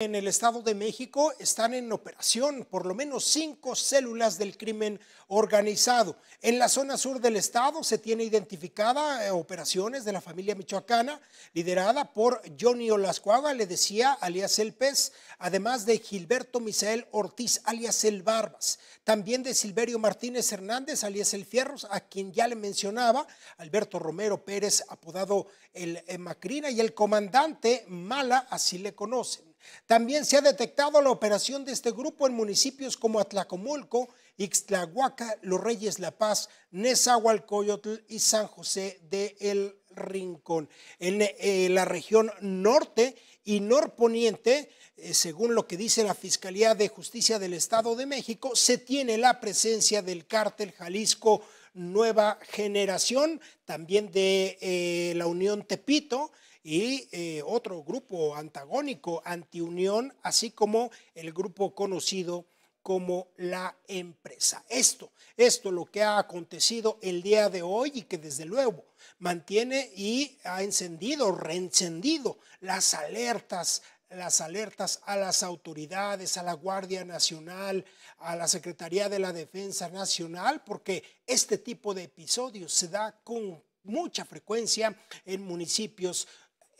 En el Estado de México están en operación por lo menos cinco células del crimen organizado. En la zona sur del Estado se tiene identificada eh, operaciones de la familia michoacana, liderada por Johnny Olascuaga, le decía, alias El Pez, además de Gilberto Misael Ortiz, alias El Barbas, también de Silverio Martínez Hernández, alias El Fierros, a quien ya le mencionaba, Alberto Romero Pérez, apodado El eh, Macrina, y el comandante Mala, así le conocen. También se ha detectado la operación de este grupo en municipios como Atlacomulco, Ixtlahuaca, Los Reyes La Paz, Nezahualcóyotl y San José de El Rincón. En eh, la región norte y norponiente, eh, según lo que dice la Fiscalía de Justicia del Estado de México, se tiene la presencia del cártel Jalisco Nueva Generación, también de eh, la Unión Tepito, y eh, otro grupo antagónico, antiunión, así como el grupo conocido como la empresa. Esto, esto lo que ha acontecido el día de hoy y que desde luego mantiene y ha encendido, reencendido las alertas las alertas a las autoridades, a la Guardia Nacional, a la Secretaría de la Defensa Nacional, porque este tipo de episodios se da con mucha frecuencia en municipios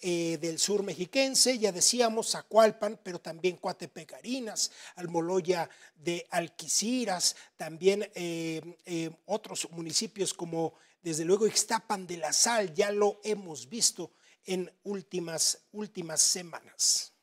eh, del sur mexiquense, ya decíamos Zacualpan, pero también Coatepecarinas, Almoloya de Alquiciras, también eh, eh, otros municipios como desde luego Ixtapan de la Sal, ya lo hemos visto en últimas, últimas semanas.